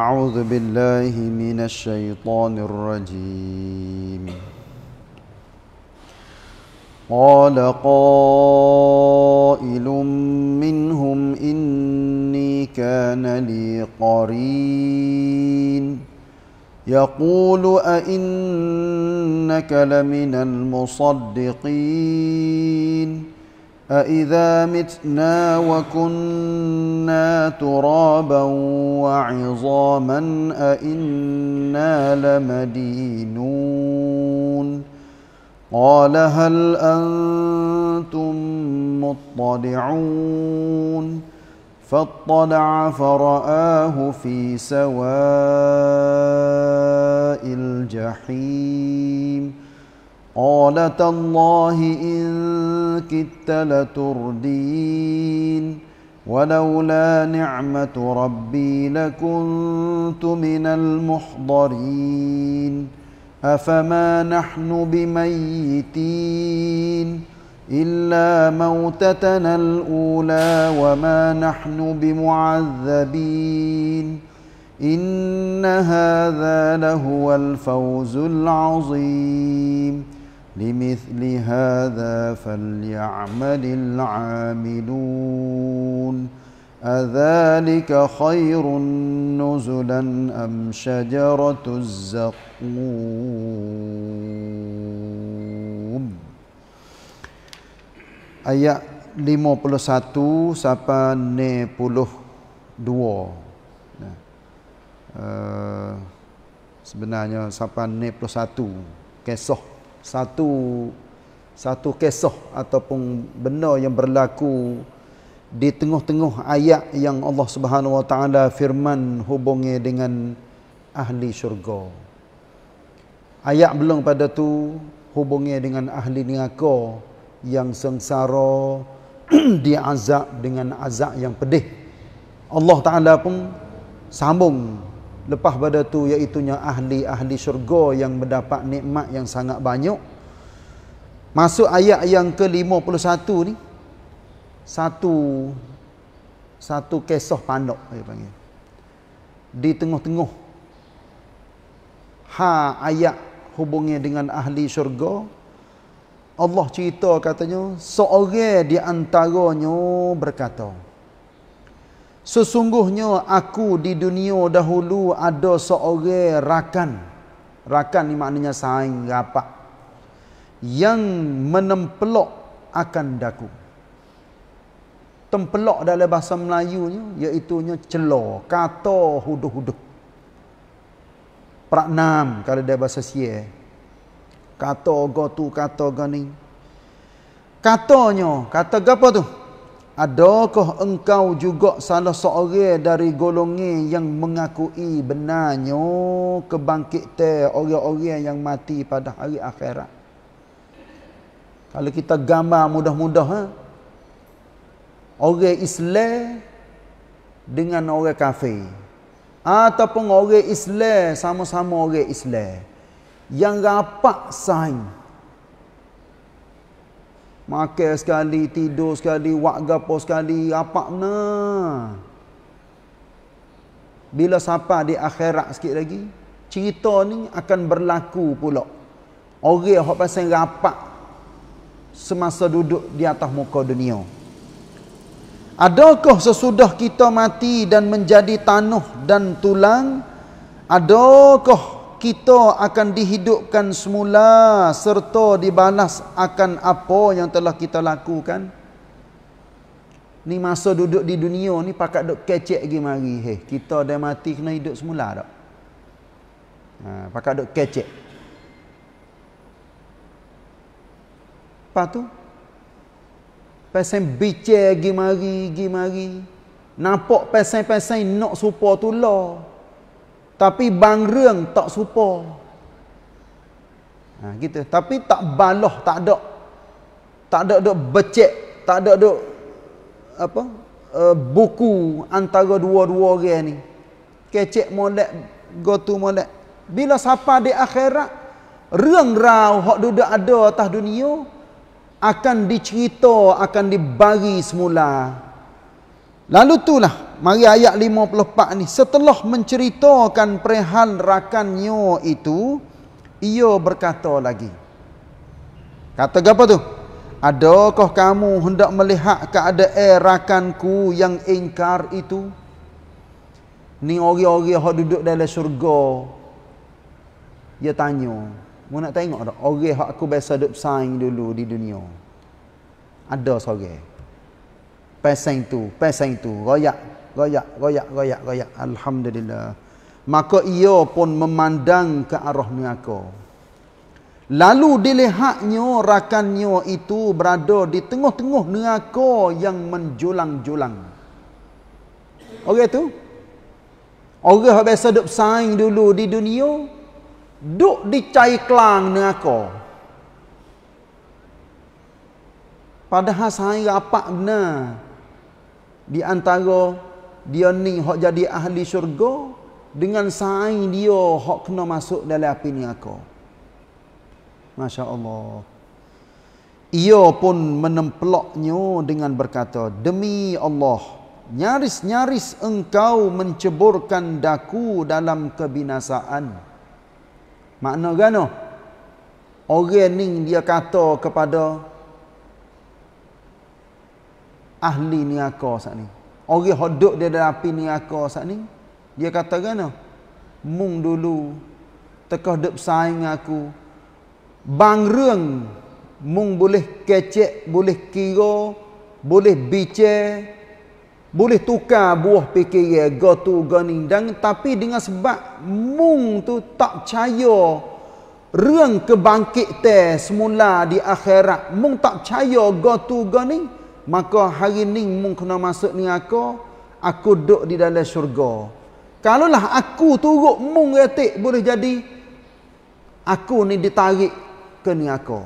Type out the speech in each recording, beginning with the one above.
أعوذ بالله من الشيطان الرجيم قال قائل منهم إني كان لي قرين يقول أئنك لمن المصدقين أإذا متنا وكنا ترابا وعظاما أإنا لمدينون قال هل أنتم مطلعون فاطلع فرآه في سواء الجحيم قال تالله إن كدت لتردين ولولا نعمة ربي لكنت من المحضرين أفما نحن بميتين إلا موتتنا الأولى وما نحن بمعذبين إن هذا لهو الفوز العظيم لمثل هذا فليعمل العاملون أذلك خير نزلا أم شجرة الزقوم Ayat 51 sampai 52 uh, Sebenarnya sampai 51 Kesoh satu satu kesoh ataupun benda yang berlaku di tengah-tengah ayat yang Allah Subhanahu Wa Taala firman hubungi dengan ahli syurga. Ayat belum pada tu hubungi dengan ahli neraka yang sengsara azab dengan azab yang pedih. Allah Taala pun sambung Lepas pada tu iaitunya ahli-ahli syurga yang mendapat nikmat yang sangat banyak. Masuk ayat yang ke-51 ni. Satu satu kisah pandok dia panggil. Di tengah-tengah. Ha ayat hubungnya dengan ahli syurga. Allah cerita katanya, seorang di antaranya berkata, Sesungguhnya aku di dunia dahulu ada seorang rakan. Rakan ni maknanya saing rapat. Yang menempelok akan daku. Tempelok dalam bahasa Melayu ni iaitu celor, kata huduh-huduh. Praknam kalau dalam bahasa Sia. Kata gotu, kata gani. Katanya, kata apa tu? Adakah engkau juga salah seorang dari golongan yang mengakui benarnya kebangkitan orang-orang yang mati pada hari akhirat? Kalau kita gambar mudah-mudah, ha? orang Islam dengan orang kafir. Ataupun orang Islam sama-sama orang Islam. Yang rapat sahaja. Makan sekali, tidur sekali, wakgapo sekali, apa na? Bila siapa di akhirat sikit lagi, cerita ni akan berlaku pula. Orang yang pasang rapat semasa duduk di atas muka dunia. Adakah sesudah kita mati dan menjadi tanuh dan tulang? Adakah kita akan dihidupkan semula serta dibalas akan apa yang telah kita lakukan. Ni masa duduk di dunia ni pakat dok kecek lagi mari. Hey, kita dah mati kena hidup semula tak? Ha, pakat duk kecek. Lepas tu, pesan bicek lagi mari, lagi mari. Nampak pesan-pesan nak supa tu lah. Tapi bang reng tak supa. Ha, gitu. Tapi tak baloh, tak ada. Tak ada dok becek, tak ada dok apa? Uh, buku antara dua-dua orang -dua ni. Kecek molek, gotu molek. Bila sapa di akhirat, reng rau hak duduk ada atas dunia, akan dicerita, akan dibagi semula. Lalu tu lah mari ayat 54 ni setelah menceritakan perihal rakannya itu ia berkata lagi kata apa tu adakah kamu hendak melihat keadaan rakanku yang ingkar itu ni orang-orang yang duduk dalam syurga dia tanya mu nak tengok tak orang yang aku biasa duduk bersaing dulu di dunia ada seorang pesan tu pesan tu royak Goyak, goyak, goyak, goyak. Alhamdulillah. Maka ia pun memandang ke arah niaga. Lalu dilihatnya rakannya itu berada di tengah-tengah niaga yang menjulang-julang. Orang itu? Orang yang biasa duduk saing dulu di dunia, duduk di cair kelang niaga. Padahal saya rapat benar di antara dia ni hok jadi ahli syurga dengan saing dia hok kena masuk dalam api ni aku. Masya-Allah. Ia pun menemploknya dengan berkata, "Demi Allah, nyaris-nyaris engkau menceburkan daku dalam kebinasaan." Makna gano? Orang ni dia kata kepada ahli ni aku saat ni. Orang hodok dia dalam api ni aku saat ni. Dia kata gana? Mung dulu. Tekah dek saing aku. Bang reng. Mung boleh kecek. Boleh kira. Boleh bicar. Boleh tukar buah fikir. Gatu gani. Dan, tapi dengan sebab mung tu tak percaya. Reng kebangkit teh semula di akhirat. Mung tak percaya gatu gani. Gatu gani maka hari ni mung kena masuk ni aku aku duduk di dalam syurga kalaulah aku turut mung retik boleh jadi aku ni ditarik ke ni aku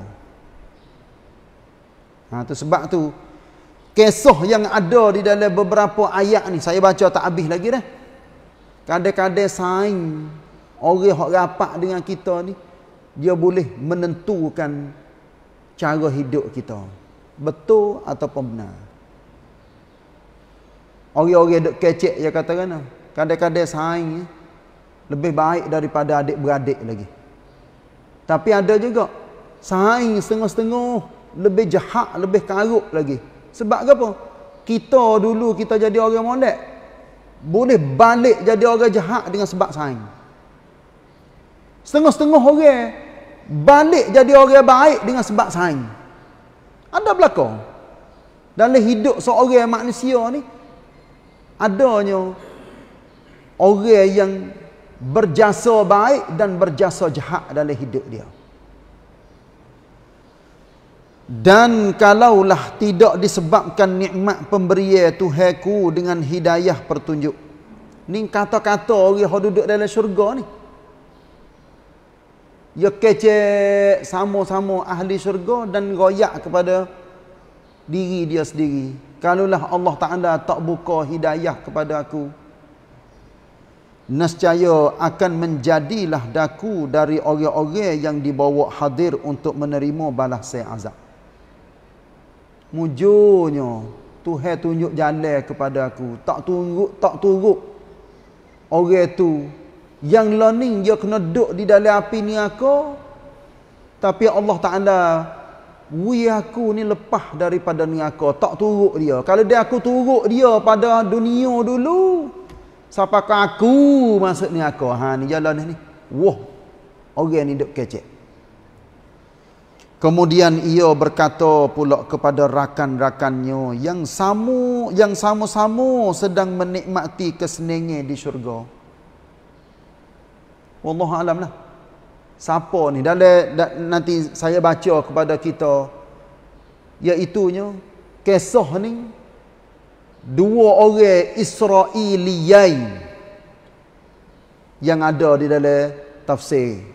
Nah, ha, tu sebab tu kisah yang ada di dalam beberapa ayat ni saya baca tak habis lagi dah kadang-kadang saing orang yang rapat dengan kita ni dia boleh menentukan cara hidup kita betul atau benar. Orang-orang dok kecek ya kata kena. Lah. Kadang-kadang saing lebih baik daripada adik-beradik lagi. Tapi ada juga saing setengah-setengah lebih jahat, lebih karuk lagi. Sebab apa? Kita dulu kita jadi orang molek boleh balik jadi orang jahat dengan sebab saing. Setengah-setengah orang balik jadi orang baik dengan sebab saing. Ada belakang. Dalam hidup seorang manusia ni, adanya orang yang berjasa baik dan berjasa jahat dalam hidup dia. Dan kalaulah tidak disebabkan nikmat pemberian Tuhanku dengan hidayah pertunjuk. Ni kata-kata orang yang duduk dalam syurga ni ya kecek sama-sama ahli syurga dan goyak kepada diri dia sendiri kalaulah Allah Taala tak buka hidayah kepada aku nescaya akan menjadilah daku dari orang-orang yang dibawa hadir untuk menerima balasan azab mujunya Tuhan tunjuk jalan kepada aku tak turut tak turut orang tu yang learning dia kena duduk di dalam api ni aku tapi Allah Ta'ala wui aku ni lepah daripada ni aku tak turuk dia kalau dia aku turuk dia pada dunia dulu siapa aku masuk ni aku ha ni jalan ni wah orang ni duduk kecek Kemudian ia berkata pula kepada rakan-rakannya yang samu yang sama-sama sedang menikmati kesenangan di syurga. Wallahu alam lah. Siapa ni? Dalam nanti saya baca kepada kita iaitu nya kisah ni dua orang Israiliyai yang ada di dalam tafsir.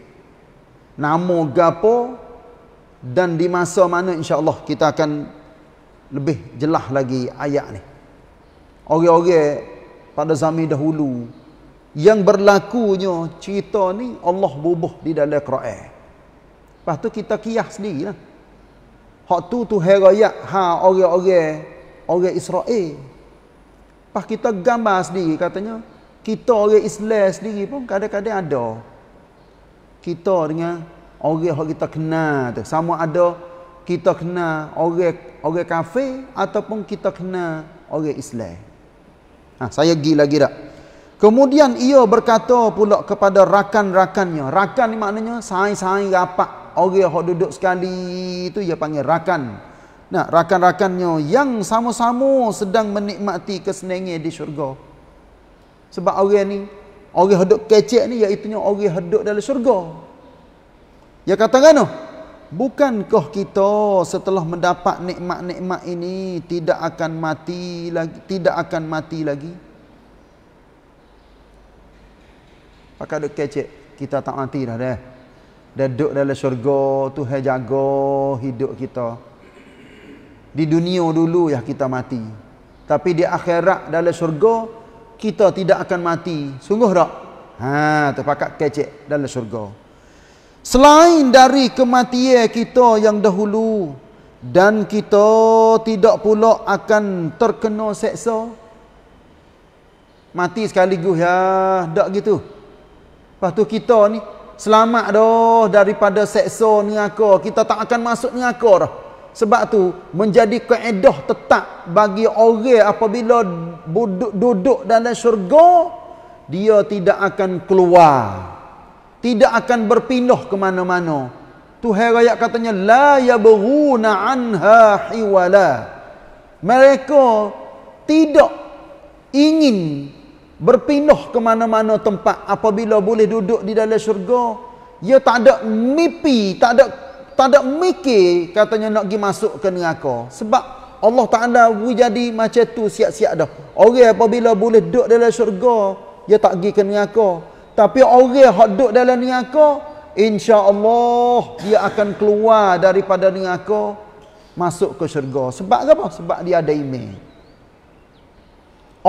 Nama gapo dan di masa mana insya-Allah kita akan lebih jelas lagi ayat ni. Orang-orang pada zaman dahulu yang berlakunya cerita ni Allah bubuh di dalam Quran. Lepas tu kita kiyah sendirilah. Hak tu tu herayat ha orang-orang orang Israel. Lepas kita gambar sendiri katanya kita orang Islam sendiri pun kadang-kadang ada kita dengan orang yang kita kenal tu sama ada kita kenal orang orang kafir ataupun kita kenal orang Islam. Ha, saya gi lagi dah. Kemudian ia berkata pula kepada rakan-rakannya. Rakan ni maknanya sain-sain rapat. Orang yang duduk sekali itu ia panggil rakan. Nah, rakan-rakannya yang sama-sama sedang menikmati kesenangan di syurga. Sebab orang ni, orang yang duduk kecek ni iaitu orang yang duduk dalam syurga. Ya katakan tu, bukankah kita setelah mendapat nikmat-nikmat ini tidak akan mati lagi, tidak akan mati lagi? Pakai duk kecek kita tak mati dah dah. Dia duduk dalam syurga, Tuhan jaga hidup kita. Di dunia dulu ya kita mati. Tapi di akhirat dalam syurga, kita tidak akan mati. Sungguh tak? Ha, tu pakat kecek dalam syurga. Selain dari kematian kita yang dahulu, dan kita tidak pula akan terkena seksa, mati sekaligus ya, tak Tak gitu. Lepas tu kita ni selamat dah daripada sekso neraka. Kita tak akan masuk neraka dah. Sebab tu menjadi kaedah tetap bagi orang apabila duduk, duduk dalam syurga dia tidak akan keluar. Tidak akan berpindah ke mana-mana. Tuhan rakyat katanya la yabghuna anha hiwala. Mereka tidak ingin berpindah ke mana-mana tempat apabila boleh duduk di dalam syurga ia ya, tak ada mimpi tak ada tak ada mikir katanya nak pergi masuk ke neraka sebab Allah Ta'ala jadi macam tu siap-siap dah orang apabila boleh duduk dalam syurga ia ya tak pergi ke neraka tapi orang yang duduk dalam neraka insya Allah dia akan keluar daripada neraka masuk ke syurga sebab apa? sebab dia ada iman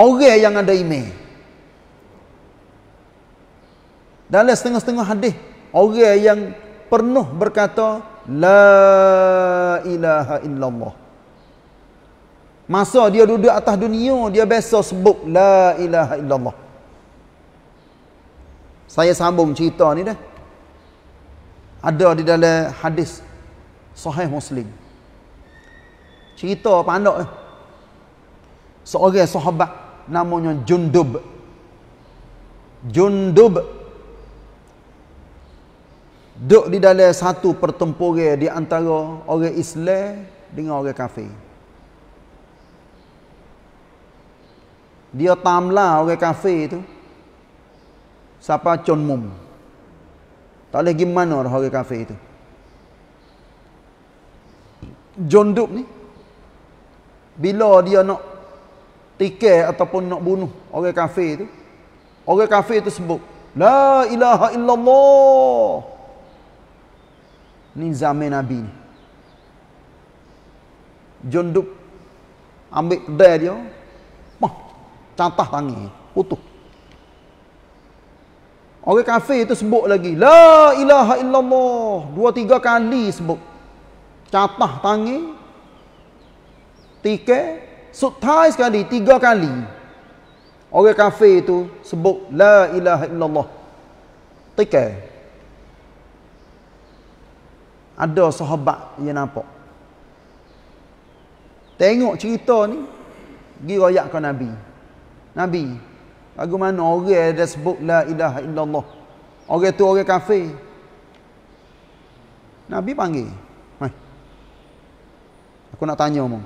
orang yang ada iman dalam setengah-setengah hadis orang yang penuh berkata la ilaha illallah. Masa dia duduk atas dunia dia biasa sebut la ilaha illallah. Saya sambung cerita ni dah. Ada di dalam hadis sahih Muslim. Cerita pandak eh. Seorang sahabat namanya Jundub. Jundub duk di dalam satu pertempuran di antara orang Islam dengan orang kafir. Dia tamla orang kafir itu. Siapa conmum. Tak boleh gimana orang kafir itu. Jonduk ni. Bila dia nak tikai ataupun nak bunuh orang kafir itu. Orang kafir itu sebut. La ilaha illallah ni zaman Nabi ni. Jonduk ambil kedai dia, mah, cantah tangi, utuh. Orang kafir itu sebut lagi, La ilaha illallah, dua tiga kali sebut. Cantah tangi, tike, sutai sekali, tiga kali. Orang kafir itu sebut, La ilaha illallah, tike ada sahabat yang nampak tengok cerita ni pergi royak ke Nabi Nabi lagu mana orang dia sebut la ilaha illallah orang tu orang kafe, Nabi panggil Hai. aku nak tanya mu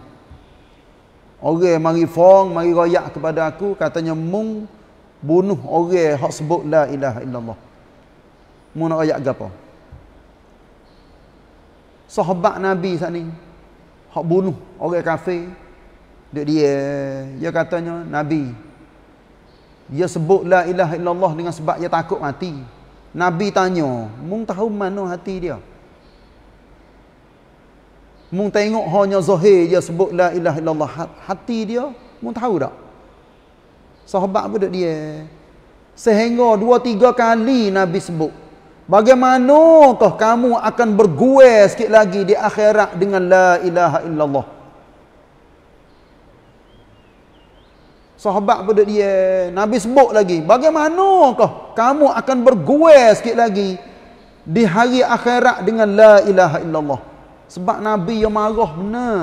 orang mari fong mari royak kepada aku katanya mung bunuh orang hak sebut la ilaha illallah mu nak royak ke sahabat Nabi saat ni hak bunuh orang kafir dia dia dia katanya Nabi dia sebut la ilaha illallah dengan sebab dia takut mati Nabi tanya mung tahu mana hati dia mung tengok hanya zahir dia sebut la ilaha illallah hati dia mung tahu tak sahabat pun dia sehingga dua tiga kali Nabi sebut Bagaimanakah kamu akan bergue sikit lagi di akhirat dengan la ilaha illallah? Sahabat pada dia, Nabi sebut lagi, Bagaimanakah kamu akan bergue sikit lagi di hari akhirat dengan la ilaha illallah? Sebab Nabi yang marah benar.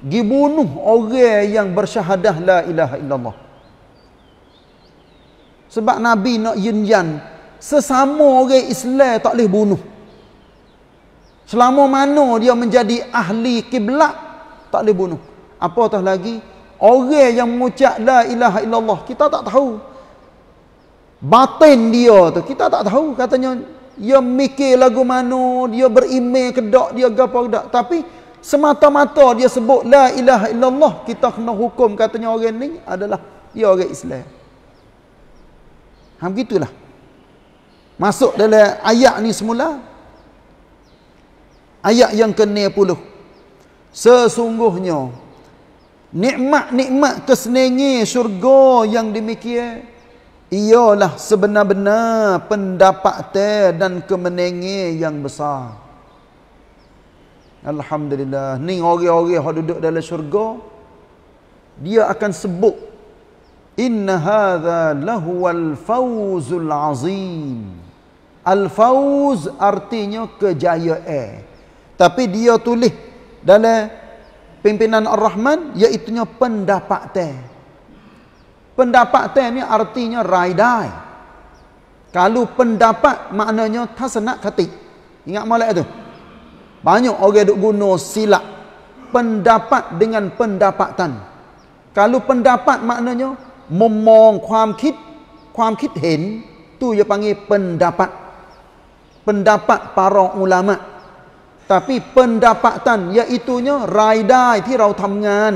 Gibunuh orang yang bersyahadah la ilaha illallah. Sebab Nabi nak yinjan sesama orang Islam tak boleh bunuh selama mana dia menjadi ahli kiblat tak boleh bunuh apatah lagi orang yang mengucap la ilaha illallah kita tak tahu batin dia tu kita tak tahu katanya dia mikir lagu mana dia berime kedak dia gapo kedak tapi semata-mata dia sebut la ilaha illallah kita kena hukum katanya orang ni adalah dia orang Islam Hang gitulah. Masuk dalam ayat ni semula. Ayat yang ke-10. Sesungguhnya nikmat-nikmat kesenangan syurga yang demikian ialah sebenar-benar pendapatan dan kemenangan yang besar. Alhamdulillah, ni orang-orang yang -orang duduk dalam syurga dia akan sebut inna hadza lahu al-fawzul azim. Al-Fawz artinya kejayaan. Tapi dia tulis dalam pimpinan Ar-Rahman iaitu pendapat. Pendapatan ni artinya raidai. Kalau pendapat maknanya tasnak kati. Ingat molek tu. Banyak orang duk guna silap pendapat dengan pendapatan. Kalau pendapat maknanya memong kuam kit, kuam kit hen tu ia panggil pendapat pendapat para ulama tapi pendapatan iaitunya raidai ที่ kita tamngan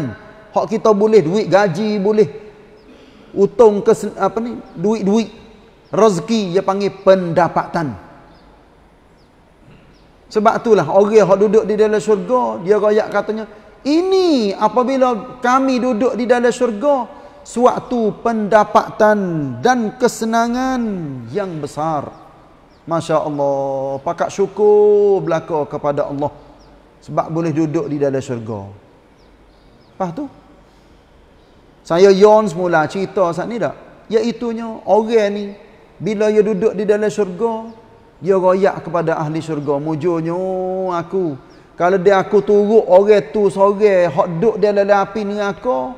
hak kita boleh duit gaji boleh utung ke apa ni duit-duit rezeki dia panggil pendapatan sebab itulah orang hak duduk di dalam syurga dia royak katanya ini apabila kami duduk di dalam syurga suatu pendapatan dan kesenangan yang besar Masya Allah Pakat syukur berlaku kepada Allah Sebab boleh duduk di dalam syurga Lepas tu Saya yon semula cerita saat ni tak Iaitunya orang ni Bila dia duduk di dalam syurga Dia royak kepada ahli syurga Mujurnya aku Kalau dia aku turut orang tu seorang Hak duduk di dalam api ni aku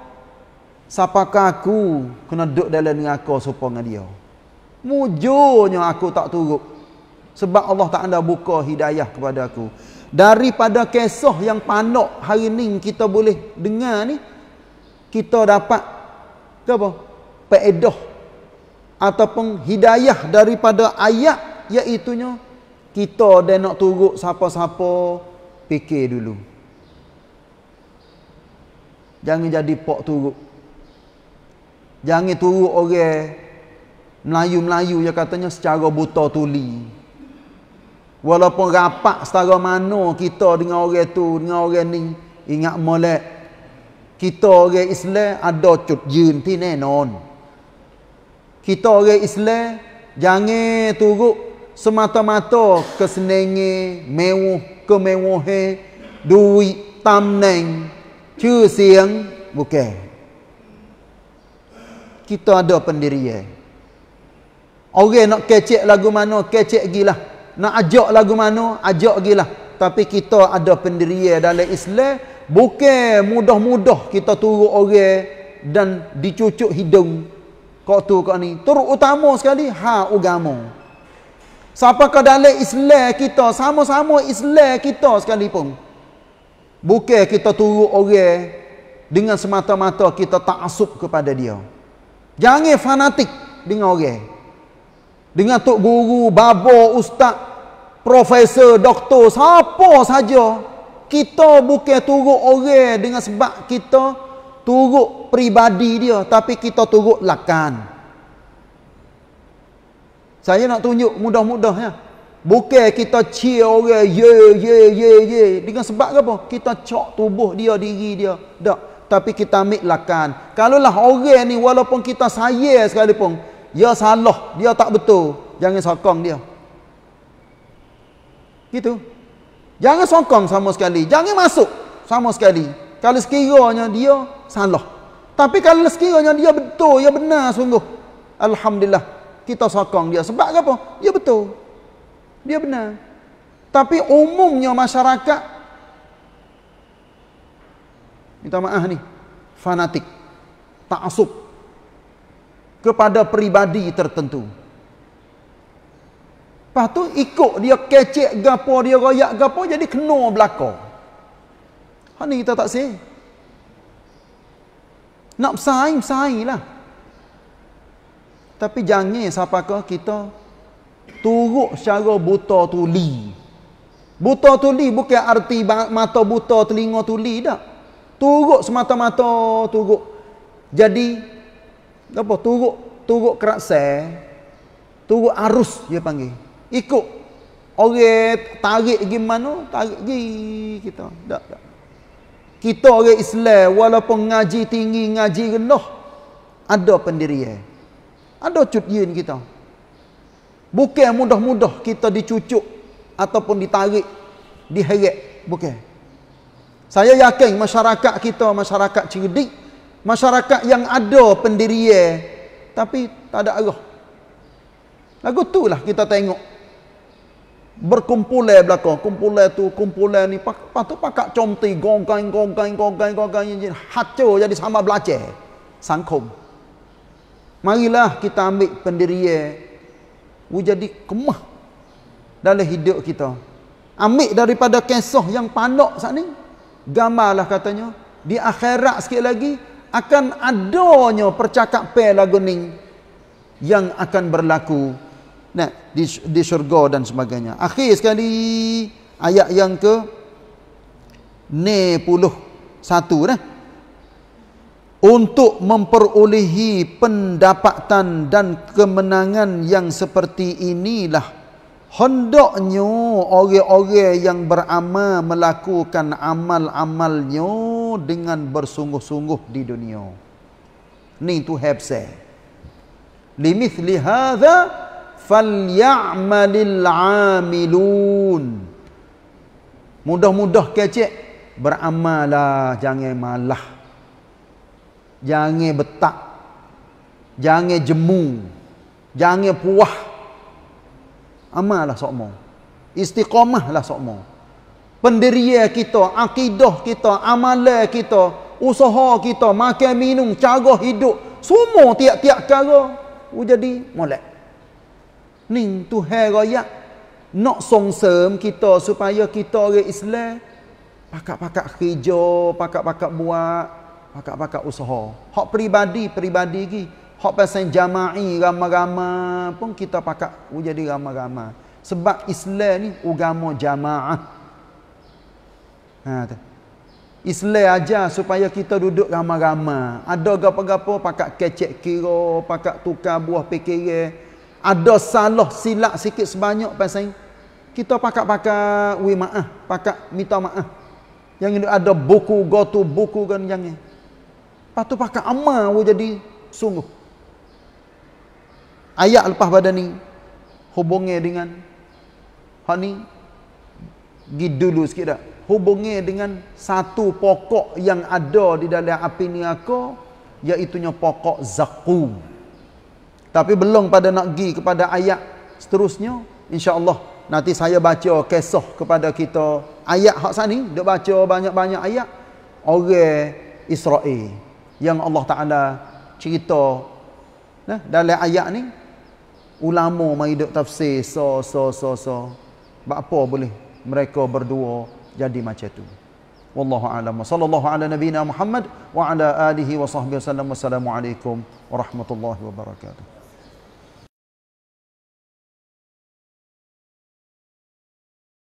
Siapa aku Kena duduk dalam ni aku supaya dia Mujurnya aku tak turut sebab Allah Ta'ala buka hidayah kepada aku. Daripada kesoh yang panok hari ni kita boleh dengar ni, kita dapat apa? Peedoh. Ataupun hidayah daripada ayat iaitunya, kita dia nak turut siapa-siapa fikir dulu. Jangan jadi pok turut. Jangan turut orang Melayu-Melayu yang katanya secara buta tuli. Walaupun rapat setara mana kita dengan orang tu, dengan orang ni, ingat molek. Kita orang Islam ada cut jin ti nenon. Kita orang Islam jangan turuk semata-mata kesenenge mewah kemewah duit tamneng chu siang bukan kita ada pendirian orang nak kecek lagu mana kecek gilah nak ajak lagu mana ajak gila tapi kita ada pendirian dalam Islam bukan mudah-mudah kita turun orang dan dicucuk hidung kok tu kok ni terutama sekali ha agama siapa ke dalam Islam kita sama-sama Islam kita sekali pun. bukan kita turun orang dengan semata-mata kita tak asup kepada dia jangan fanatik dengan orang dengan tok guru, babo, ustaz, profesor, doktor, siapa saja kita bukan turut orang dengan sebab kita turut pribadi dia tapi kita turut lakan saya nak tunjuk mudah-mudah ya. bukan kita cie orang ye ye ye ye dengan sebab apa? kita cok tubuh dia diri dia tak tapi kita ambil lakan kalau lah orang ni walaupun kita saya sekalipun dia salah, dia tak betul. Jangan sokong dia. Gitu. Jangan sokong sama sekali. Jangan masuk sama sekali. Kalau sekiranya dia salah. Tapi kalau sekiranya dia betul, dia benar sungguh. Alhamdulillah. Kita sokong dia. Sebab apa? Dia betul. Dia benar. Tapi umumnya masyarakat. Minta maaf ni. Fanatik. Ta'asub. Ta kepada peribadi tertentu. Lepas tu ikut dia kecek gapo dia royak gapo jadi kena belako. Ha ni kita tak sih. Nak saing lah. Tapi jangan siapa ke kita turut secara buta tuli. Buta tuli bukan arti mata buta, telinga tuli tak. Turut semata-mata turut. Jadi apa turuk turuk keraksan turuk arus dia panggil ikut orang tarik gimana tarik gi kita tak tak kita orang Islam walaupun ngaji tinggi ngaji rendah ada pendirian ada cutian kita bukan mudah-mudah kita dicucuk ataupun ditarik diheret bukan saya yakin masyarakat kita masyarakat cerdik masyarakat yang ada pendirian tapi tak ada arah. Lagu tu lah kita tengok berkumpulan belakang kumpulan tu kumpulan ni patu pakak comti gonggai gonggai gonggai gonggai hacu jadi sama belace sangkum marilah kita ambil pendirian we jadi kemah dalam hidup kita ambil daripada kisah yang panok sat ni gamalah katanya di akhirat sikit lagi akan adanya percakapan lagu ni yang akan berlaku nah di, di syurga dan sebagainya akhir sekali ayat yang ke ne nah untuk memperolehi pendapatan dan kemenangan yang seperti inilah hendaknya orang-orang yang beramal melakukan amal-amalnya dengan bersungguh-sungguh di dunia. Ni tu hebse. Limithli hadha falya'malil amilun. Mudah-mudah kecik. Beramalah. Jangan malah. Jangan betak. Jangan jemu. Jangan puah. Amalah sokmo. Istiqamahlah sokmo. sokmo pendirian kita, akidah kita, amalan kita, usaha kita, makan minum, cara hidup, semua tiap-tiap cara u jadi molek. Ni tu heraya nak songsem kita supaya kita orang Islam pakak-pakak kerja, pakak-pakak buat, pakak-pakak usaha. Hak peribadi-peribadi gi, hak pasal jama'i ramai-ramai pun kita pakak u jadi ramai-ramai. Sebab Islam ni agama jamaah. Ha, Islam ajar supaya kita duduk ramai-ramai. Ada gapo-gapo pakak kecek kira, pakak tukar buah pikir. Ada salah silap sikit sebanyak pasal kita pakak-pakak wi maaf, pakak minta maaf. Yang ini ada buku go to buku kan yang ini. Patu pakak aman wo jadi sungguh. Ayat lepas pada ni hubungnya dengan hani gid dulu sikit dah hubungi dengan satu pokok yang ada di dalam api ni aku iaitunya pokok zakum tapi belum pada nak pergi kepada ayat seterusnya insyaallah nanti saya baca kisah kepada kita ayat hak sini dok baca banyak-banyak ayat orang Israel yang Allah Taala cerita nah dalam ayat ni ulama mai dok tafsir so so so so apa boleh mereka berdua jadi macam tu wallahu alam sallallahu ala nabiyyina muhammad wa ala alihi wa sahbihi wasallam wassalamu alaikum warahmatullahi wabarakatuh